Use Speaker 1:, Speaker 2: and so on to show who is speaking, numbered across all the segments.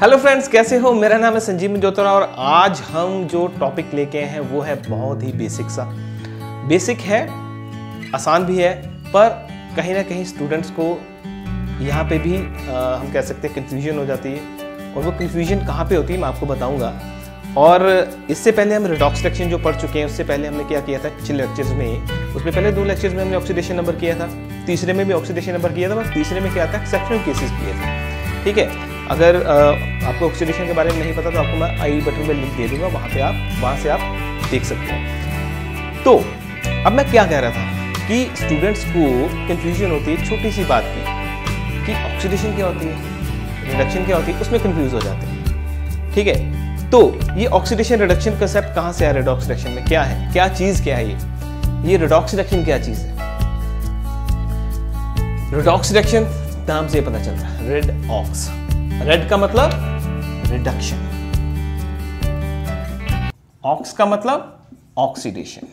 Speaker 1: hello friends कैसे हो मेरा नाम है संजीव मंजोत्रा और आज हम जो टॉपिक लेके हैं वो है बहुत ही बेसिक सा बेसिक है आसान भी है पर कहीं ना कहीं स्टूडेंट्स को यहाँ पे भी आ, हम कह सकते हैं कन्फ्यूजन हो जाती है और वो कन्फ्यूजन कहाँ पे होती है मैं आपको बताऊँगा और इससे पहले हम रिडॉक्स लेक्शन जो पढ़ चुके हैं उससे पहले हमने क्या किया था पिछले लेक्चर्स में उसमें पहले दो लेक्चर्स में हमने ऑक्सीडेशन नंबर किया था तीसरे में भी ऑक्सीडेशन नंबर किया था बस तीसरे में क्या था एक्सेप्शनल केसेस किए थे ठीक है अगर आपको ऑक्सीडेशन के बारे में नहीं पता तो आपको मैं आई बटन पर लिंक दे दूंगा वहां पे आप वहां से आप देख सकते हैं तो अब मैं क्या कह रहा था कि स्टूडेंट्स को कंफ्यूजन होती है छोटी सी बात की कि ऑक्सीडेशन क्या होती है रिडक्शन क्या होती है उसमें कंफ्यूज हो जाते हैं ठीक है तो ये ऑक्सीडेशन रिडक्शन कंसेप्ट कहाँ से है रेडॉक्स रिडक्शन में क्या है क्या चीज़ क्या है ये ये रेडॉक्स रिडक्शन क्या चीज़ है रेडॉक्स रिडक्शन नाम से पता चलता है रेड ऑक्स रेड का मतलब रिडक्शन ऑक्स का मतलब ऑक्सीडेशन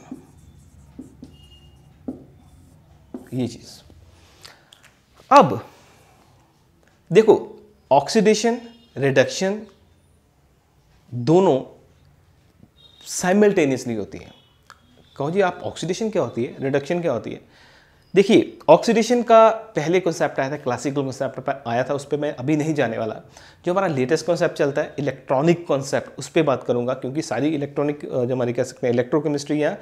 Speaker 1: ये चीज अब देखो ऑक्सीडेशन रिडक्शन दोनों साइमल्टेनियसली होती है कहो जी आप ऑक्सीडेशन क्या होती है रिडक्शन क्या होती है देखिए ऑक्सीडेशन का पहले कॉन्सेप्ट आया था क्लासिकल कॉन्सेप्ट आया था उस पर मैं अभी नहीं जाने वाला जो हमारा लेटेस्ट कॉन्सेप्ट चलता है इलेक्ट्रॉनिक कॉन्सेप्ट उस पर बात करूंगा क्योंकि सारी इलेक्ट्रॉनिक जो हमारी कह सकते हैं इलेक्ट्रोकेमिस्ट्री या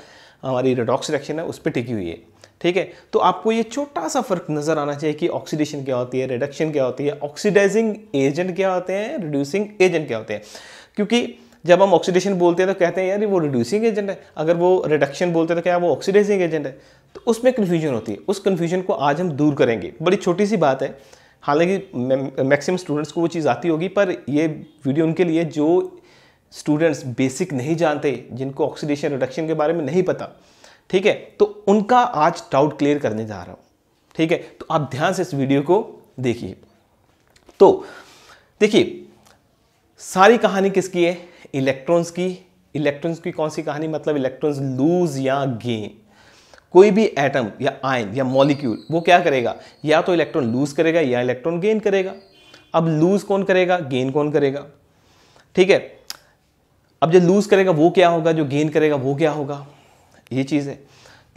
Speaker 1: हमारी रिडॉक्स रिएक्शन है उस पर टिकी हुई है ठीक है तो आपको ये छोटा सा फर्क नज़र आना चाहिए कि ऑक्सीडेशन क्या होती है रिडक्शन क्या होती है ऑक्सीडाइजिंग एजेंट क्या होते हैं रिड्यूसिंग एजेंट क्या होते हैं क्योंकि जब हम ऑक्सीडेशन बोलते हैं तो कहते हैं यार वो रिड्यूसिंग एजेंट है अगर वो रिडक्शन बोलते हैं तो क्या वो ऑक्सीडाइजिंग एजेंट है तो उसमें कन्फ्यूजन होती है उस कन्फ्यूजन को आज हम दूर करेंगे बड़ी छोटी सी बात है हालांकि मैक्सिमम स्टूडेंट्स को वो चीज़ आती होगी पर ये वीडियो उनके लिए जो स्टूडेंट्स बेसिक नहीं जानते जिनको ऑक्सीडेशन रिडक्शन के बारे में नहीं पता ठीक है तो उनका आज डाउट क्लियर करने जा रहा हूँ ठीक है तो आप ध्यान से इस वीडियो को देखिए तो देखिए सारी कहानी किसकी है इलेक्ट्रॉन्स की इलेक्ट्रॉन्स की कौन सी कहानी मतलब इलेक्ट्रॉन्स लूज या गेन कोई भी एटम या आयन या मॉलिक्यूल वो क्या करेगा या तो इलेक्ट्रॉन लूज करेगा या इलेक्ट्रॉन गेन करेगा अब लूज कौन करेगा गेन कौन करेगा ठीक है अब जो लूज करेगा वो क्या होगा जो गेन करेगा वो क्या होगा ये चीज़ है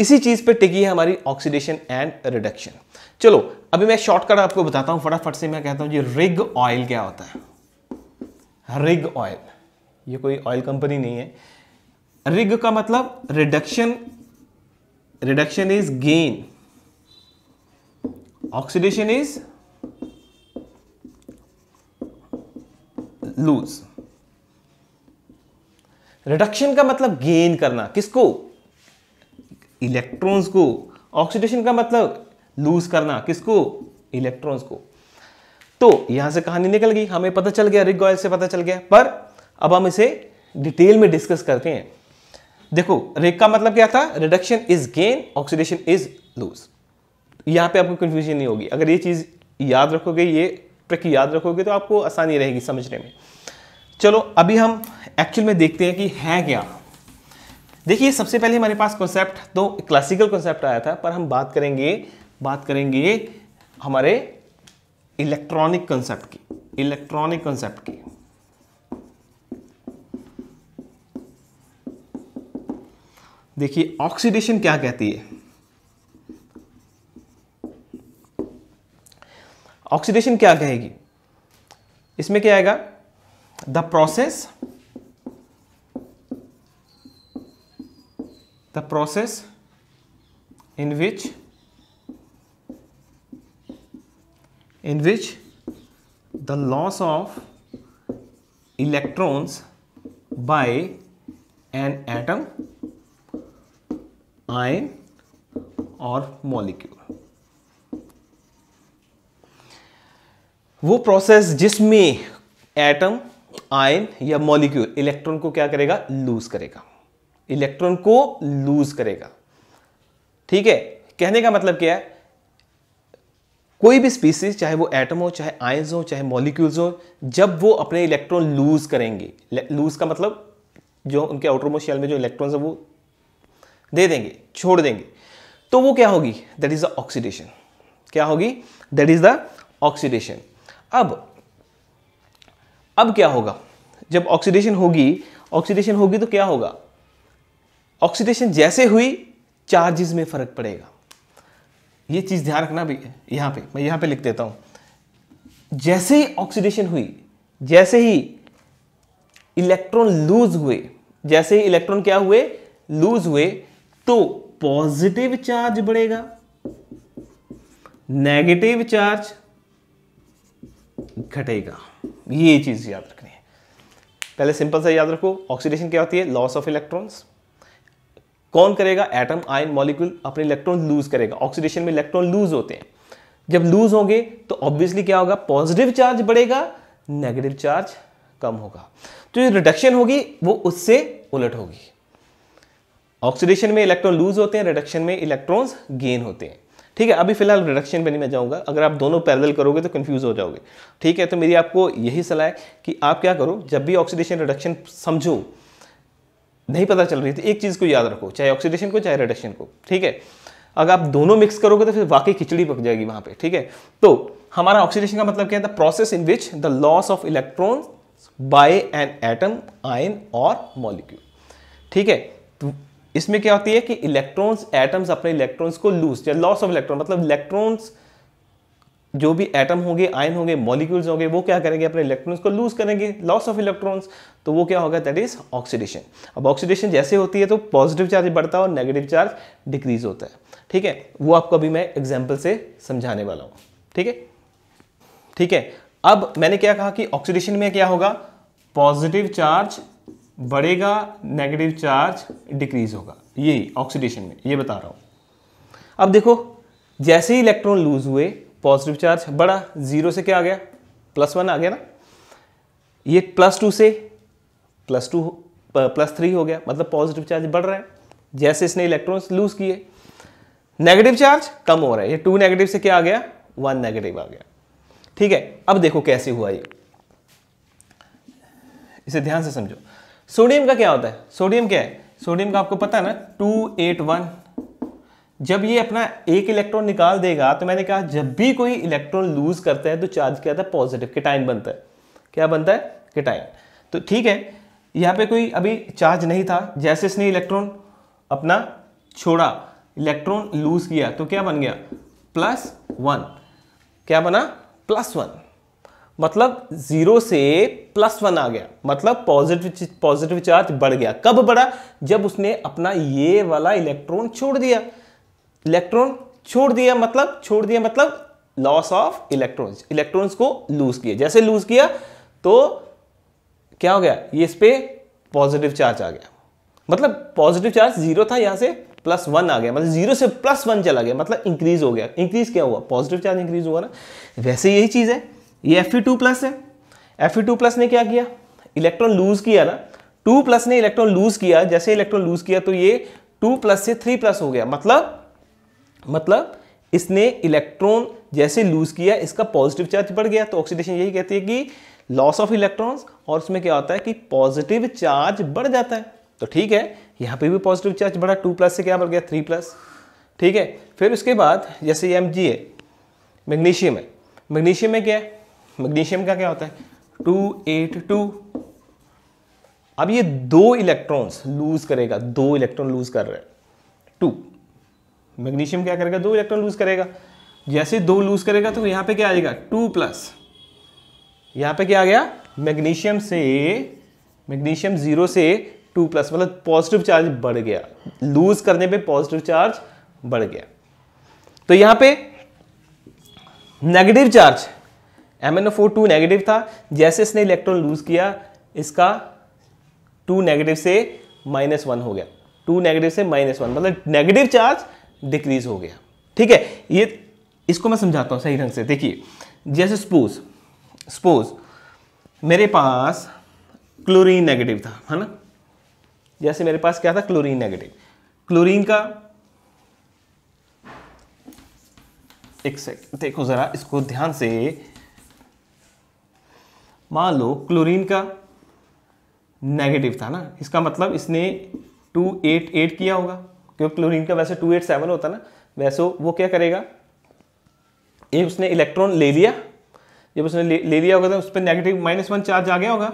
Speaker 1: इसी चीज़ पे टिकी है हमारी ऑक्सीडेशन एंड रिडक्शन चलो अभी मैं शॉर्टकट आपको बताता हूँ फटाफट से मैं कहता हूं जी रिग ऑयल क्या होता है रिग ऑयल ये कोई ऑयल कंपनी नहीं है रिग का मतलब reduction reduction is gain oxidation is lose reduction का मतलब गेन करना किसको इलेक्ट्रॉन्स को ऑक्सीडेशन का मतलब लूज करना किसको इलेक्ट्रॉन्स को तो यहां से कहानी निकल गई हमें पता चल गया रिग ऑयल से पता चल गया पर अब हम इसे डिटेल में डिस्कस करते हैं देखो रेक का मतलब क्या था reduction is gain oxidation is lose यहां पे आपको कंफ्यूजन नहीं होगी अगर ये चीज़ याद रखोगे ये ट्रिक याद रखोगे तो आपको आसानी रहेगी समझने में चलो अभी हम एक्चुअल में देखते हैं कि है क्या देखिए सबसे पहले हमारे पास कॉन्सेप्ट तो क्लासिकल कॉन्सेप्ट आया था पर हम बात करेंगे बात करेंगे हमारे इलेक्ट्रॉनिक कॉन्सेप्ट की इलेक्ट्रॉनिक कॉन्सेप्ट की देखिए ऑक्सीडेशन क्या कहती है ऑक्सीडेशन क्या कहेगी इसमें क्या आएगा the process the process in which in which the loss of electrons by an atom ion और मॉलिक्यूल वो प्रोसेस जिसमें एटम आयन या मॉलिक्यूल इलेक्ट्रॉन को क्या करेगा लूज करेगा इलेक्ट्रॉन को लूज करेगा ठीक है कहने का मतलब क्या है कोई भी स्पीसीज चाहे वो एटम हो चाहे आयंस हो चाहे मॉलिक्यूल्स हो जब वो अपने इलेक्ट्रॉन लूज करेंगे लूज का मतलब जो उनके आउटर मोशियल में जो इलेक्ट्रॉन्स है वो दे देंगे छोड़ देंगे तो वो क्या होगी दैट इज द ऑक्सीडेशन क्या होगी दैट इज द ऑक्सीडेशन अब अब क्या होगा जब ऑक्सीडेशन होगी ऑक्सीडेशन होगी तो क्या होगा ऑक्सीडेशन जैसे हुई चार्जेस में फर्क पड़ेगा ये चीज़ ध्यान रखना भी यहां पे मैं यहां पे लिख देता हूं जैसे ही ऑक्सीडेशन हुई जैसे ही इलेक्ट्रॉन लूज हुए जैसे ही इलेक्ट्रॉन क्या हुए लूज हुए तो पॉजिटिव चार्ज बढ़ेगा नेगेटिव चार्ज घटेगा ये चीज याद रखनी है पहले सिंपल सा याद रखो ऑक्सीडेशन क्या होती है लॉस ऑफ इलेक्ट्रॉन्स कौन करेगा एटम आयन मॉलिक्यूल अपने इलेक्ट्रॉन लूज करेगा ऑक्सीडेशन में इलेक्ट्रॉन लूज होते हैं जब लूज होंगे तो ऑब्वियसली क्या होगा पॉजिटिव चार्ज बढ़ेगा नेगेटिव चार्ज कम होगा तो जो रिडक्शन होगी वो उससे उलट होगी ऑक्सीडेशन में इलेक्ट्रॉन लूज होते हैं रिडक्शन में इलेक्ट्रॉन्स गेन होते हैं ठीक है अभी फिलहाल रिडक्शन पे नहीं मैं जाऊंगा अगर आप दोनों पैरेलल करोगे तो कंफ्यूज हो जाओगे ठीक है तो मेरी आपको यही सलाह है कि आप क्या करो जब भी ऑक्सीडेशन रिडक्शन समझो नहीं पता चल रही तो एक चीज़ को याद रखो चाहे ऑक्सीडेशन को चाहे रिडक्शन को ठीक है अगर आप दोनों मिक्स करोगे तो फिर वाकई खिचड़ी पक जाएगी वहाँ पे ठीक है तो हमारा ऑक्सीडेशन का मतलब क्या है the process in which the loss of electrons by an atom ion और मॉलिक्यूल ठीक है तो इसमें क्या होती है कि इलेक्ट्रॉन्स एटम्स अपने इलेक्ट्रॉन्स को लूज या लॉस ऑफ इलेक्ट्रॉन मतलब इलेक्ट्रॉन्स जो भी एटम होंगे आयन होंगे मॉलिक्यूल्स होंगे वो क्या करेंगे अपने इलेक्ट्रॉन्स को लूज करेंगे लॉस ऑफ इलेक्ट्रॉन्स तो वो क्या होगा दैट इज ऑक्सीडेशन अब ऑक्सीडेशन जैसे होती है तो पॉजिटिव चार्ज बढ़ता है और नेगेटिव चार्ज डिक्रीज होता है ठीक है वो आपको अभी मैं एग्जाम्पल से समझाने वाला हूँ ठीक है ठीक है अब मैंने क्या कहा कि ऑक्सीडेशन में क्या होगा पॉजिटिव चार्ज बढ़ेगा नेगेटिव चार्ज डिक्रीज होगा यही ऑक्सीडेशन में ये बता रहा हूं अब देखो जैसे ही इलेक्ट्रॉन लूज हुए पॉजिटिव चार्ज बड़ा जीरो से क्या आ गया प्लस वन आ गया ना ये प्लस टू से प्लस टू प्लस थ्री हो गया मतलब पॉजिटिव चार्ज बढ़ रहा है जैसे इसने इलेक्ट्रॉन लूज किए नेगेटिव चार्ज कम हो रहा है ये टू नेगेटिव से क्या आ गया वन नेगेटिव आ गया ठीक है अब देखो कैसे हुआ ये इसे ध्यान से समझो सोडियम का क्या होता है सोडियम क्या है सोडियम का आपको पता है ना टू एट वन जब ये अपना एक इलेक्ट्रॉन निकाल देगा तो मैंने कहा जब भी कोई इलेक्ट्रॉन लूज करता है तो चार्ज क्या होता है पॉजिटिव किटाइन बनता है क्या बनता है किटाइन तो ठीक है यहाँ पे कोई अभी चार्ज नहीं था जैसे इसने इलेक्ट्रॉन अपना छोड़ा इलेक्ट्रॉन लूज किया तो क्या बन गया प्लस वन क्या बना प्लस वन मतलब जीरो से प्लस वन आ गया मतलब पॉजिटिव पॉजिटिव चार्ज बढ़ गया कब बढ़ा जब उसने अपना ये वाला इलेक्ट्रॉन छोड़ दिया इलेक्ट्रॉन छोड़ दिया मतलब छोड़ दिया मतलब लॉस ऑफ इलेक्ट्रॉन्स इलेक्ट्रॉन्स को लूज किया जैसे लूज किया तो क्या हो गया ये इस पर पॉजिटिव चार्ज आ गया मतलब पॉजिटिव चार्ज जीरो था यहाँ से प्लस वन आ गया मतलब जीरो से प्लस वन चला गया मतलब इंक्रीज हो गया इंक्रीज क्या हुआ पॉजिटिव चार्ज इंक्रीज हुआ ना वैसे यही चीज़ है ये एफ टू प्लस है एफ टू प्लस ने क्या किया इलेक्ट्रॉन लूज किया ना टू प्लस ने इलेक्ट्रॉन लूज किया जैसे इलेक्ट्रॉन लूज किया तो ये टू प्लस से थ्री प्लस हो गया मतलब मतलब इसने इलेक्ट्रॉन जैसे लूज किया इसका पॉजिटिव चार्ज बढ़ गया तो ऑक्सीडेशन यही कहती है कि लॉस ऑफ इलेक्ट्रॉन्स और उसमें क्या होता है कि पॉजिटिव चार्ज बढ़ जाता है तो ठीक है यहाँ पे भी पॉजिटिव चार्ज बढ़ा टू प्लस से क्या बढ़ गया थ्री प्लस ठीक है फिर उसके बाद जैसे ये एम है मैग्नीशियम है मैग्नीशियम में क्या है मैग्नीशियम का क्या होता है टू एट टू अब ये दो इलेक्ट्रॉन्स लूज करेगा दो इलेक्ट्रॉन लूज कर रहे टू मैग्नीशियम क्या करेगा दो इलेक्ट्रॉन लूज करेगा जैसे दो लूज करेगा तो यहां पे क्या आ जाएगा टू प्लस यहां पे क्या आ गया मैग्नीशियम से मैग्नीशियम जीरो से टू प्लस मतलब पॉजिटिव चार्ज बढ़ गया लूज करने पे पॉजिटिव चार्ज बढ़ गया तो यहां पे negative charge M N O four two negative था जैसे इसने इलेक्ट्रॉन लूज किया इसका टू नेगेटिव से माइनस वन हो गया टू नेगेटिव से माइनस वन मतलब नेगेटिव चार्ज डिक्रीज हो गया ठीक है ये इसको मैं समझाता हूँ सही ढंग से देखिए जैसे सपोज सपोज मेरे पास क्लोरीन नेगेटिव था है ना जैसे मेरे पास क्या था क्लोरीन नेगेटिव क्लोरीन का एक सेकेंड देखो ज़रा इसको ध्यान से मान लो क्लोरीन का नेगेटिव था ना इसका मतलब इसने टू एट एट किया होगा क्योंकि क्लोरीन का वैसे टू एट सेवन होता ना वैसे वो क्या करेगा ये उसने इलेक्ट्रॉन ले लिया जब उसने ले, ले लिया होगा तो उस पर नेगेटिव माइनस वन चार्ज आ गया होगा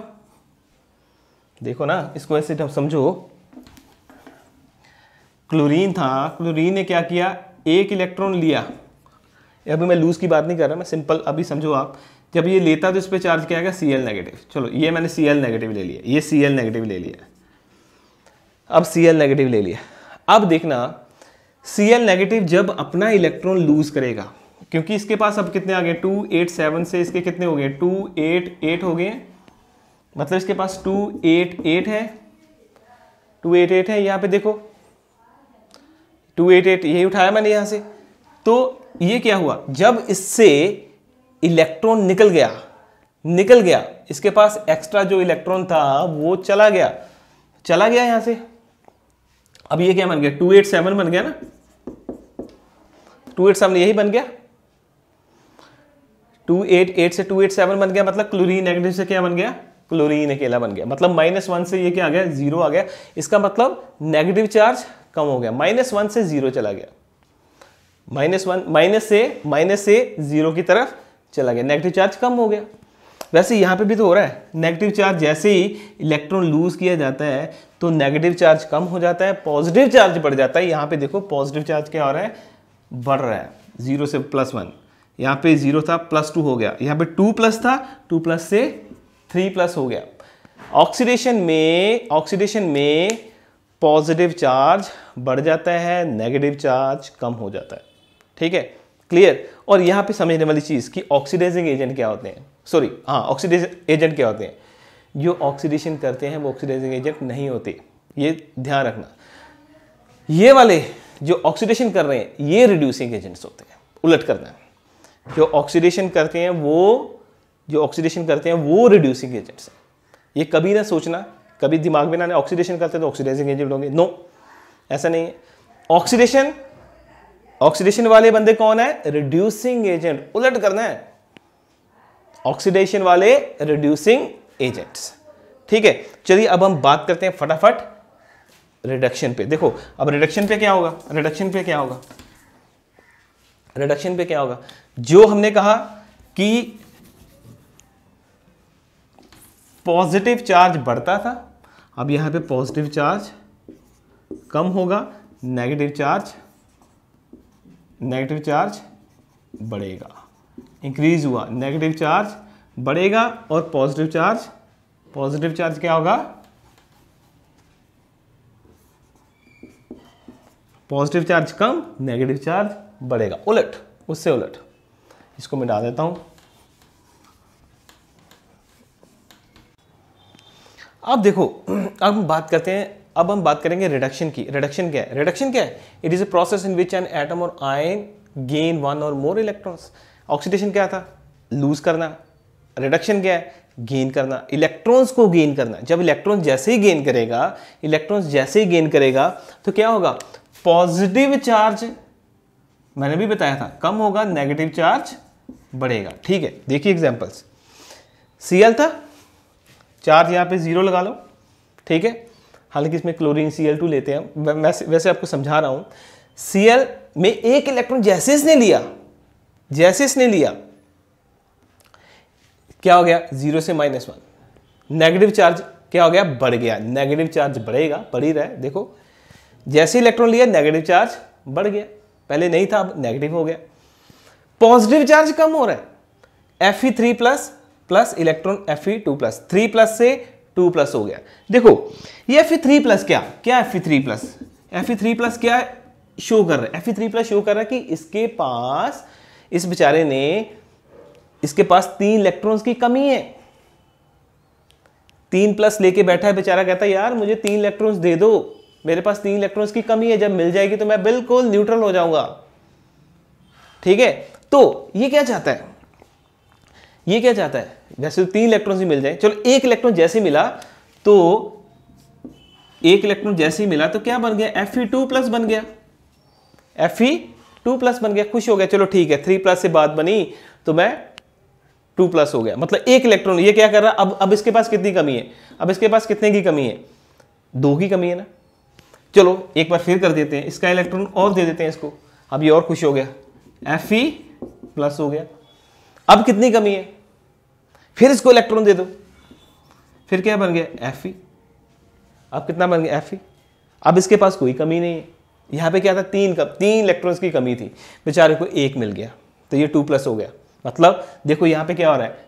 Speaker 1: देखो ना इसको ऐसे समझो क्लोरीन था क्लोरीन ने क्या किया एक इलेक्ट्रॉन लिया अभी मैं लूज की बात नहीं कर रहा मैं सिंपल अभी समझो आप जब ये लेता तो इस पर चार्ज क्या आएगा सी एल नेगेटिव चलो ये मैंने सी एल नेगेटिव ले लिया ये सी एल नेगेटिव ले लिया अब सी एल नेगेटिव ले लिया अब देखना सी एल नेगेटिव जब अपना इलेक्ट्रॉन लूज करेगा क्योंकि इसके पास अब कितने आ गए टू एट सेवन से इसके कितने हो गए टू एट एट हो गए मतलब इसके पास टू एट एट है टू एट एट है यहाँ पे देखो टू एट एट यही उठाया मैंने यहाँ से तो ये क्या हुआ जब इससे इलेक्ट्रॉन निकल गया निकल गया इसके पास एक्स्ट्रा जो इलेक्ट्रॉन था वो चला गया चला गया यहां से अब ये क्या बन गया टू एट सेवन बन गया ना टू एट सेवन यही बन गया टू एट एट से टू एट सेवन बन गया मतलब क्लोरीन नेगेटिव से क्या बन गया क्लोरीन अकेला बन गया मतलब माइनस वन से ये क्या आ गया जीरो आ गया इसका मतलब नेगेटिव चार्ज कम हो गया माइनस वन से जीरो चला गया माइनस वन माइनस से माइनस से जीरो की तरफ चला गया नेगेटिव चार्ज कम हो गया वैसे यहाँ पे भी तो हो रहा है नेगेटिव चार्ज जैसे ही इलेक्ट्रॉन लूज किया जाता है तो नेगेटिव चार्ज कम हो जाता है पॉजिटिव चार्ज बढ़ जाता है यहाँ पे देखो पॉजिटिव चार्ज क्या हो रहा है बढ़ रहा है जीरो से प्लस वन यहाँ पे जीरो था प्लस टू हो गया यहाँ पे टू प्लस था टू प्लस से थ्री प्लस हो गया ऑक्सीडेशन में ऑक्सीडेशन में पॉजिटिव चार्ज बढ़ जाता है नेगेटिव चार्ज कम हो जाता है ठीक है क्लियर और यहाँ पे समझने वाली चीज़ कि ऑक्सीडाइजिंग एजेंट क्या होते हैं सॉरी हाँ ऑक्सीडेशन एजेंट क्या होते हैं जो ऑक्सीडेशन करते हैं वो ऑक्सीडाइजिंग एजेंट नहीं होते ये ध्यान रखना ये वाले जो ऑक्सीडेशन कर रहे हैं ये रिड्यूसिंग एजेंट्स होते हैं उलट करना है जो ऑक्सीडेशन करते हैं वो जो ऑक्सीडेशन करते हैं वो रिड्यूसिंग एजेंट्स हैं ये कभी ना सोचना कभी दिमाग में ना ऑक्सीडेशन करते हैं तो ऑक्सीडाइजिंग एजेंट होंगे नो ऐसा नहीं है ऑक्सीडेशन ऑक्सीडेशन वाले बंदे कौन है रिड्यूसिंग एजेंट उलट करना है ऑक्सीडेशन वाले रिड्यूसिंग एजेंट्स ठीक है चलिए अब हम बात करते हैं फटाफट रिडक्शन पे देखो अब रिडक्शन पे क्या होगा रिडक्शन पे क्या होगा रिडक्शन पे क्या होगा जो हमने कहा कि पॉजिटिव चार्ज बढ़ता था अब यहां पे पॉजिटिव चार्ज कम होगा नेगेटिव चार्ज नेगेटिव चार्ज बढ़ेगा इंक्रीज हुआ नेगेटिव चार्ज बढ़ेगा और पॉजिटिव चार्ज पॉजिटिव चार्ज क्या होगा पॉजिटिव चार्ज कम नेगेटिव चार्ज बढ़ेगा उलट उससे उलट इसको मैं डाल देता हूं अब देखो अब हम बात करते हैं अब हम बात करेंगे रिडक्शन की रिडक्शन क्या है रिडक्शन क्या है it is a process in which an atom और आयन गेन वन और मोर इलेक्ट्रॉन्स ऑक्सीडेशन क्या था लूज करना रिडक्शन क्या है गेन करना इलेक्ट्रॉन्स को गेन करना जब इलेक्ट्रॉन जैसे ही गेन करेगा इलेक्ट्रॉन्स जैसे ही गेन करेगा तो क्या होगा पॉजिटिव चार्ज मैंने भी बताया था कम होगा नेगेटिव चार्ज बढ़ेगा ठीक है देखिए एग्जांपल्स सीएल था चार्ज यहाँ पे जीरो लगा लो ठीक है हालांकि इसमें क्लोरीन सी एल टू लेते हैं वैसे वैसे आपको समझा रहा हूं सी एल में एक इलेक्ट्रॉन जैसे इसने लिया जैसे इसने लिया क्या हो गया जीरो से माइनस वन नेगेटिव चार्ज क्या हो गया बढ़ गया नेगेटिव चार्ज बढ़ेगा बढ़ ही रहा है देखो जैसे इलेक्ट्रॉन लिया नेगेटिव चार्ज बढ़ गया पहले नहीं था अब नेगेटिव हो गया पॉजिटिव चार्ज कम हो रहा है F E three plus plus electron F E two plus three plus से टू प्लस हो गया देखो ये एफ थ्री प्लस क्या क्या F three plus F three plus क्या शो कर रहा है एफ थ्री प्लस शो कर रहा है कि इसके पास इस बेचारे ने इसके पास तीन इलेक्ट्रॉन्स की कमी है तीन प्लस लेके बैठा है बेचारा कहता है यार मुझे तीन इलेक्ट्रॉन्स दे दो मेरे पास तीन इलेक्ट्रॉन्स की कमी है जब मिल जाएगी तो मैं बिल्कुल न्यूट्रल हो जाऊंगा ठीक है तो ये क्या चाहता है ये क्या चाहता है वैसे तो तीन इलेक्ट्रॉन ही मिल जाए चलो एक इलेक्ट्रॉन जैसे मिला तो एक इलेक्ट्रॉन जैसे ही मिला तो क्या बन गया एफ ई टू प्लस बन गया एफ ई टू प्लस बन गया खुश हो गया चलो ठीक है थ्री प्लस से बात बनी तो मैं टू प्लस हो गया मतलब एक इलेक्ट्रॉन ये क्या कर रहा अब अब इसके पास कितनी कमी है अब इसके पास कितने की कमी है दो की कमी है ना चलो एक बार फिर कर देते हैं इसका इलेक्ट्रॉन और दे देते हैं इसको अब ये और खुश हो गया एफ ई प्लस हो गया अब कितनी कमी है फिर इसको इलेक्ट्रॉन दे दो फिर क्या बन गया एफ ई अब कितना बन गया एफ ई अब इसके पास कोई कमी नहीं है यहाँ पे क्या था तीन कम तीन इलेक्ट्रॉन्स की कमी थी बेचारे को एक मिल गया तो ये टू प्लस हो गया मतलब देखो यहाँ पे क्या हो रहा है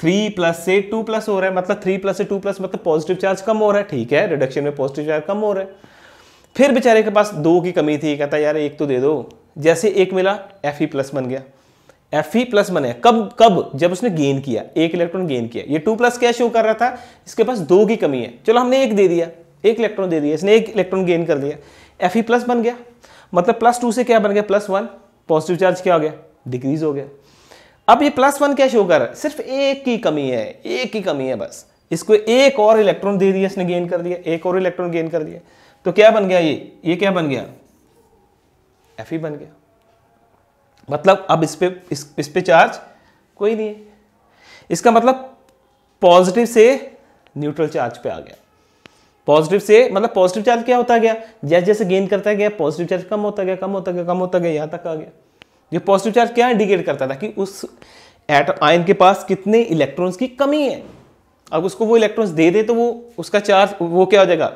Speaker 1: थ्री प्लस से टू प्लस हो रहा है मतलब थ्री प्लस से टू प्लस मतलब पॉजिटिव चार्ज कम हो रहा है ठीक है रिडक्शन में पॉजिटिव चार्ज कम हो रहा है फिर बेचारे के पास दो की कमी थी कहता यार एक तो दे दो जैसे एक मिला एफ ई प्लस बन गया एफ ई प्लस बने कब कब जब उसने गेन किया एक इलेक्ट्रॉन गेन किया ये टू प्लस क्या शो कर रहा था इसके पास दो की कमी है चलो हमने एक दे दिया एक इलेक्ट्रॉन दे दिया इसने एक इलेक्ट्रॉन गेन कर दिया एफ ई प्लस बन गया मतलब प्लस टू से क्या बन गया प्लस वन पॉजिटिव चार्ज क्या हो गया डिक्रीज हो गया अब ये प्लस वन क्या शो कर रहा है सिर्फ एक की कमी है एक की कमी है बस इसको एक और इलेक्ट्रॉन दे दिया इसने गेन कर दिया एक और इलेक्ट्रॉन गेन कर दिया तो क्या बन गया ये ये क्या बन गया एफ e बन गया मतलब अब इस पर इस, इस पर चार्ज कोई नहीं है इसका मतलब पॉजिटिव से न्यूट्रल चार्ज पे आ गया पॉजिटिव से मतलब पॉजिटिव चार्ज क्या होता गया जैसे जैसे गेन करता गया पॉजिटिव चार्ज कम होता गया कम होता गया कम होता गया यहाँ तक आ गया ये पॉजिटिव चार्ज क्या इंडिकेट करता था कि उस एट आयन के पास कितने इलेक्ट्रॉन्स की कमी है अब उसको वो इलेक्ट्रॉन्स दे दे तो वो उसका चार्ज वो क्या हो जाएगा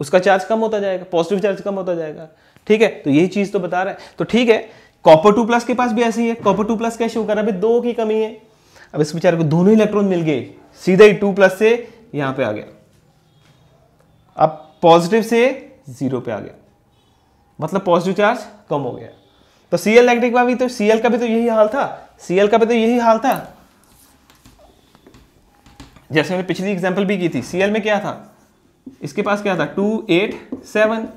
Speaker 1: उसका चार्ज कम होता जाएगा पॉजिटिव चार्ज कम होता जाएगा ठीक है तो यही चीज़ तो बता रहा है तो ठीक है कॉपर टू प्लस के पास भी ऐसे ही है कॉपर टू प्लस कैसे शो अभी दो की कमी है अब इस बेचारे को दोनों इलेक्ट्रॉन मिल गए सीधे ही टू प्लस से यहां पे आ गया अब पॉजिटिव से जीरो पे आ गया मतलब पॉजिटिव चार्ज कम हो गया तो सीएल नेगेटिव का भी तो सीएल का भी तो यही हाल था सीएल का भी तो यही हाल था जैसे मैंने पिछली एग्जाम्पल भी की थी सीएल में क्या था इसके पास क्या था टू एट सेवन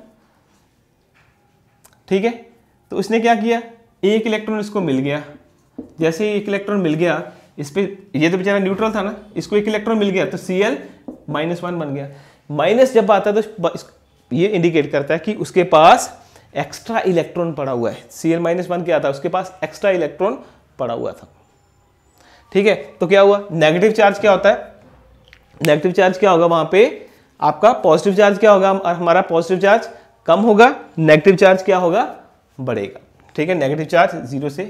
Speaker 1: ठीक है तो उसने क्या किया एक इलेक्ट्रॉन इसको मिल गया जैसे ही एक इलेक्ट्रॉन मिल गया इस पर यह तो बेचारा न्यूट्रल था ना इसको एक इलेक्ट्रॉन मिल गया तो सी एल माइनस वन बन गया माइनस जब आता है तो ये इंडिकेट करता है कि उसके पास एक्स्ट्रा इलेक्ट्रॉन पड़ा हुआ है सी एल माइनस वन क्या था उसके पास एक्स्ट्रा इलेक्ट्रॉन पड़ा हुआ था ठीक है तो क्या हुआ नेगेटिव चार्ज क्या होता है नेगेटिव चार्ज क्या होगा वहां पे आपका पॉजिटिव चार्ज क्या होगा हमारा पॉजिटिव चार्ज कम होगा नेगेटिव चार्ज क्या होगा बढ़ेगा ठीक है नेगेटिव चार्ज जीरो से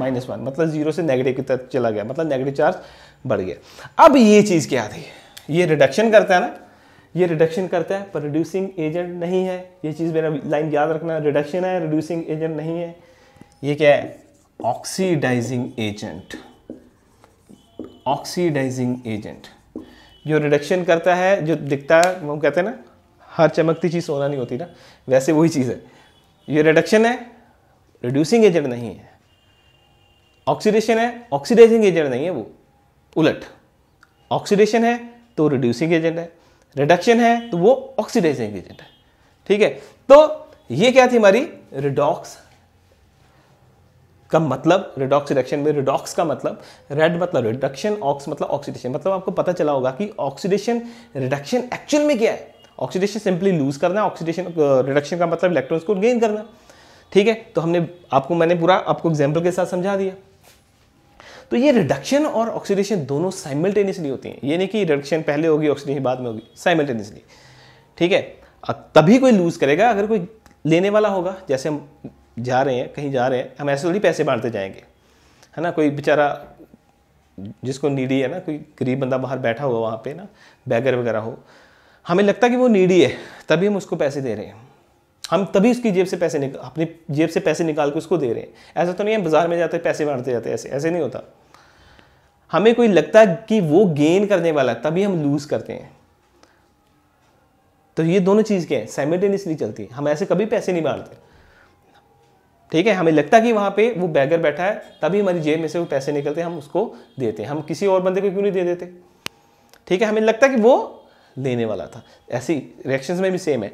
Speaker 1: माइनस वन मतलब जीरो से नेगेटिव की तरफ चला गया मतलब नेगेटिव चार्ज बढ़ गया अब ये चीज़ क्या थी ये रिडक्शन करता है ना ये रिडक्शन करता है पर रिड्यूसिंग एजेंट नहीं है ये चीज़ मेरा लाइन याद रखना रिडक्शन है रिड्यूसिंग एजेंट नहीं है ये क्या है ऑक्सीडाइजिंग एजेंट ऑक्सीडाइजिंग एजेंट जो रिडक्शन करता है जो दिखता है वो कहते हैं ना हर चमकती चीज़ सोना नहीं होती ना वैसे वही चीज़ है ये रिडक्शन है रिड्यूसिंग एजेंट नहीं है ऑक्सीडेशन है ऑक्सीडाइजिंग एजेंट नहीं है वो उलट ऑक्सीडेशन है तो रिड्यूसिंग एजेंट है रिडक्शन है तो वो ऑक्सीडाइजिंग एजेंट है ठीक है तो ये क्या थी हमारी रिडॉक्स का मतलब रिडॉक्स रिडक्शन में रिडॉक्स का मतलब रेड मतलब रिडक्शन ऑक्स मतलब ऑक्सीडेशन मतलब आपको पता चला होगा कि ऑक्सीडेशन रिडक्शन एक्चुअल में क्या है ऑक्सीडेशन सिंपली लूज करना ऑक्सीडेशन रिडक्शन का मतलब इलेक्ट्रॉन्स को गेन करना ठीक है तो हमने आपको मैंने पूरा आपको एग्जाम्पल के साथ समझा दिया तो ये रिडक्शन और ऑक्सीडेशन दोनों साइमल्टेनियसली होती हैं ये नहीं कि रिडक्शन पहले होगी ऑक्सीडेशन बाद में होगी साइमल्टेनियसली ठीक है तभी कोई लूज़ करेगा अगर कोई लेने वाला होगा जैसे हम जा रहे हैं कहीं जा रहे हैं हम ऐसे थोड़ी पैसे बांटते जाएंगे है ना कोई बेचारा जिसको नीडी है ना कोई गरीब बंदा बाहर बैठा हुआ वहाँ पे ना बैगर वगैरह हो हमें लगता है कि वो नीडी है तभी हम उसको पैसे दे रहे हैं हम तभी उसकी जेब से पैसे निकाल अपनी जेब से पैसे निकाल के उसको दे रहे हैं ऐसा तो नहीं है बाजार में जाते पैसे मारते जाते ऐसे ऐसे नहीं होता हमें कोई लगता है कि वो गेन करने वाला है तभी हम लूज़ करते हैं तो ये दोनों चीज़ क्या है साइमल्टेनियसली चलती है हम ऐसे कभी पैसे नहीं मारते ठीक है हमें लगता कि वहाँ पे वो बैगर बैठा है तभी हमारी जेब में से वो पैसे निकलते हम उसको देते हैं हम किसी और बंदे को क्यों नहीं दे देते ठीक है हमें लगता कि वो देने वाला था ऐसी रिएक्शंस में भी सेम है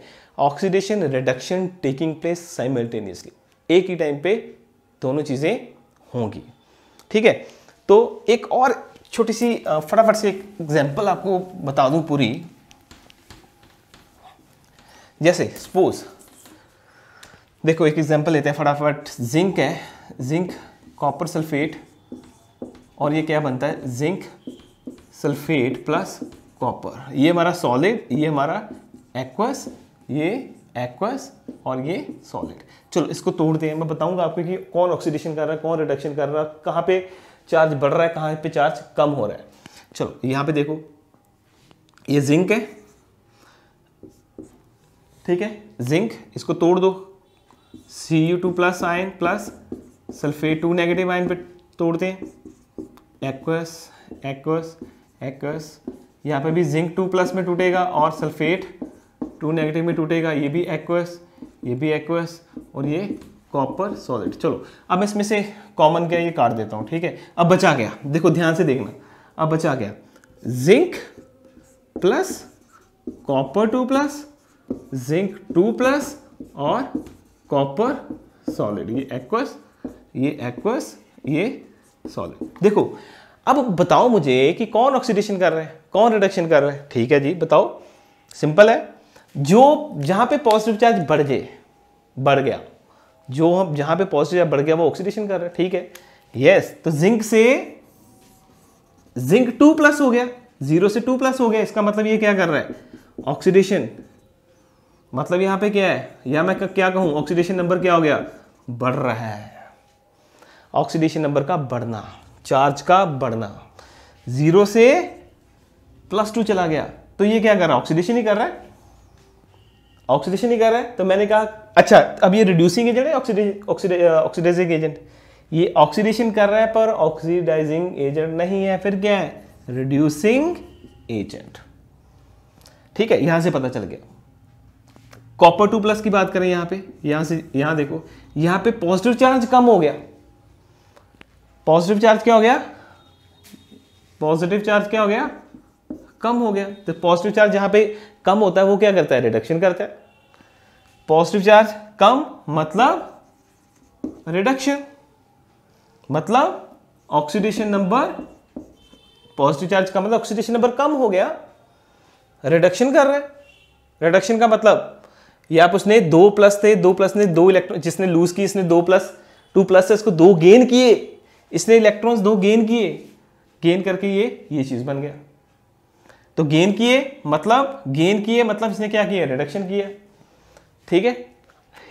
Speaker 1: oxidation reduction taking place simultaneously एक ही टाइम पे दोनों चीज़ें होंगी ठीक है तो एक और छोटी सी फटाफट से एग्जाम्पल आपको बता दूँ पूरी जैसे सपोज देखो एक एग्जाम्पल लेते हैं फटाफट जिंक है जिंक कॉपर सल्फेट और ये क्या बनता है जिंक सल्फेट प्लस कॉपर ये हमारा सॉलिड ये हमारा एक्वस ये एक्वस और ये सॉलिड चलो इसको तोड़ते हैं मैं बताऊंगा आपको कि कौन ऑक्सीडेशन कर रहा है कौन रिडक्शन कर रहा है कहाँ पे चार्ज बढ़ रहा है कहाँ पे चार्ज कम हो रहा है चलो यहाँ पे देखो ये जिंक है ठीक है जिंक इसको तोड़ दो C U two plus ion plus sulphate two negative ion पे तोड़ते हैं एक्वस एक्वस एक्वस यहाँ पे भी जिंक टू प्लस में टूटेगा और सल्फेट टू नेगेटिव में टूटेगा ये भी एक्वस ये भी एक्वस और ये कॉपर सॉलिड चलो अब इसमें से कॉमन क्या ये काट देता हूँ ठीक है अब बचा गया देखो ध्यान से देखना अब बचा गया zinc plus copper two plus zinc two plus और कॉपर सॉलिड ये एक्वस ये एक्वस ये सॉलिड देखो अब बताओ मुझे कि कौन ऑक्सीडेशन कर रहे हैं कौन रिडक्शन कर रहे हैं ठीक है जी बताओ सिंपल है जो जहां पे पॉजिटिव चार्ज बढ़ जाए बढ़ गया जो हम जहां पे पॉजिटिव चार्ज बढ़ गया वो ऑक्सीडेशन कर रहे हैं ठीक है यस तो जिंक से जिंक टू प्लस हो गया जीरो से टू प्लस हो गया इसका मतलब ये क्या कर रहा है ऑक्सीडेशन मतलब यहां पे क्या है या मैं क्या कहूं ऑक्सीडेशन नंबर क्या हो गया बढ़ रहा है ऑक्सीडेशन नंबर का बढ़ना चार्ज का बढ़ना जीरो से प्लस टू चला गया तो ये क्या कर रहा है ऑक्सीडेशन ही कर रहा है ऑक्सीडेशन ही कर रहा है तो मैंने कहा अच्छा अब ये रिड्यूसिंग एजेंट है ऑक्सीडाइजिंग एजेंट ये ऑक्सीडेशन कर रहा है पर ऑक्सीडाइजिंग एजेंट नहीं है फिर क्या है रिड्यूसिंग एजेंट ठीक है यहां से पता चल गया कॉपर टू प्लस की बात करें यहां पे यहां से यहां देखो यहां पे पॉजिटिव चार्ज कम हो गया पॉजिटिव चार्ज क्या हो गया पॉजिटिव चार्ज क्या हो गया कम हो गया तो पॉजिटिव चार्ज जहां पे कम होता है वो क्या करता है रिडक्शन करता है पॉजिटिव चार्ज कम मतलब रिडक्शन मतलब ऑक्सीडेशन नंबर पॉजिटिव चार्ज का मतलब ऑक्सीडेशन नंबर कम हो गया रिडक्शन कर रहे हैं रिडक्शन का मतलब ये आप उसने दो प्लस थे दो प्लस ने दो इलेक्ट्रॉन जिसने लूज की इसने दो प्लस टू प्लस से इसको दो गेन किए इसने इलेक्ट्रॉन्स दो गेन किए गेन करके ये ये चीज़ बन गया तो गेन किए मतलब गेन किए मतलब इसने क्या किया रिडक्शन किया ठीक है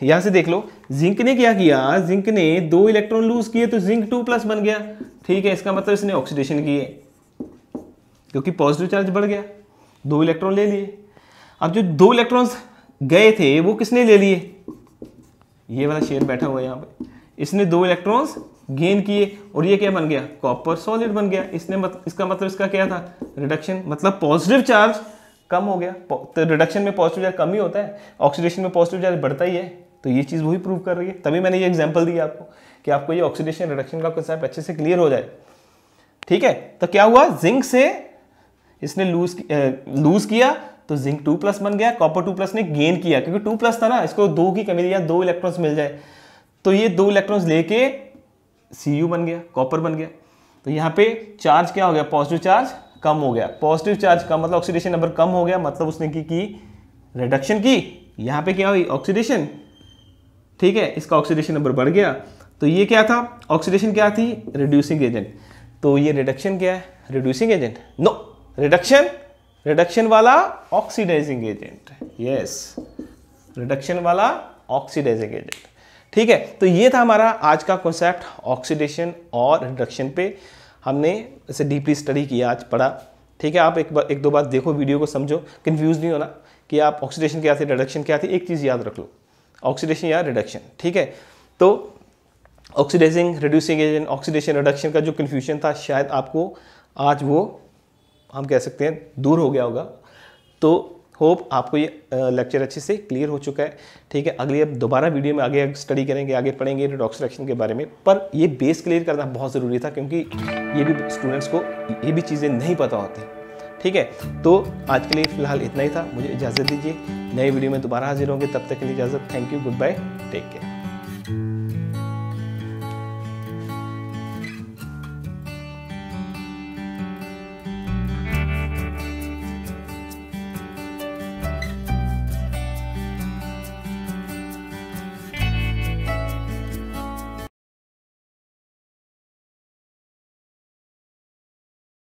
Speaker 1: यहां से देख लो जिंक ने क्या किया जिंक ने दो इलेक्ट्रॉन लूज किए तो जिंक टू प्लस बन गया ठीक है इसका मतलब इसने ऑक्सीडेशन किए क्योंकि पॉजिटिव चार्ज बढ़ गया दो इलेक्ट्रॉन ले लिए अब जो दो इलेक्ट्रॉन्स गए थे वो किसने ले लिए ये वाला शेयर बैठा हुआ है यहां पर इसने दो इलेक्ट्रॉन्स गेन किए और ये क्या बन गया कॉपर सॉलिड बन गया इसने मत, इसका मतलब इसका क्या था रिडक्शन मतलब पॉजिटिव चार्ज कम हो गया तो रिडक्शन में पॉजिटिव चार्ज कम ही होता है ऑक्सीडेशन में पॉजिटिव चार्ज बढ़ता ही है तो ये चीज़ वही प्रूव कर रही है तभी मैंने ये एग्जाम्पल दिया आपको कि आपको ये ऑक्सीडेशन रिडक्शन का कंसेप्ट अच्छे से क्लियर हो जाए ठीक है तो क्या हुआ जिंक से इसने लूज लूज किया तो जिंक टू प्लस बन गया कॉपर टू प्लस ने गेन किया क्योंकि टू प्लस था ना इसको दो की कमी दिया दो इलेक्ट्रॉन्स मिल जाए तो ये दो इलेक्ट्रॉन्स लेके सी बन गया कॉपर बन गया तो यहाँ पे चार्ज क्या हो गया पॉजिटिव चार्ज कम हो गया पॉजिटिव चार्ज कम मतलब ऑक्सीडेशन नंबर कम हो गया मतलब उसने की की रिडक्शन की यहाँ पे क्या हुई ऑक्सीडेशन ठीक है इसका ऑक्सीडेशन नंबर बढ़ गया तो ये क्या था ऑक्सीडेशन क्या थी रिड्यूसिंग एजेंट तो ये रिडक्शन क्या है reducing agent no reduction reduction वाला ऑक्सीडाइजिंग एजेंट यस रिडक्शन वाला ऑक्सीडाइजिंग एजेंट ठीक है तो ये था हमारा आज का कॉन्सेप्ट ऑक्सीडेशन और रिडक्शन पे हमने इसे डीपली स्टडी किया आज पढ़ा ठीक है आप एक बार एक दो बार देखो वीडियो को समझो कन्फ्यूज नहीं होना कि आप ऑक्सीडेशन क्या थे रिडक्शन क्या थी एक चीज़ याद रख लो ऑक्सीडेशन या रिडक्शन ठीक है तो oxidising reducing agent oxidation reduction का जो कन्फ्यूजन था शायद आपको आज वो हम कह सकते हैं दूर हो गया होगा तो होप आपको ये लेक्चर अच्छे से क्लियर हो चुका है ठीक है अगली अब दोबारा वीडियो में आगे स्टडी करेंगे आगे पढ़ेंगे रिडॉक्सट्रैक्शन के बारे में पर ये बेस क्लियर करना बहुत ज़रूरी था क्योंकि ये भी स्टूडेंट्स को ये भी चीज़ें नहीं पता होती ठीक है तो आज के लिए फ़िलहाल इतना ही था मुझे इजाज़त दीजिए नई वीडियो में दोबारा हाजिर होंगे तब तक के लिए इजाज़त thank you goodbye take care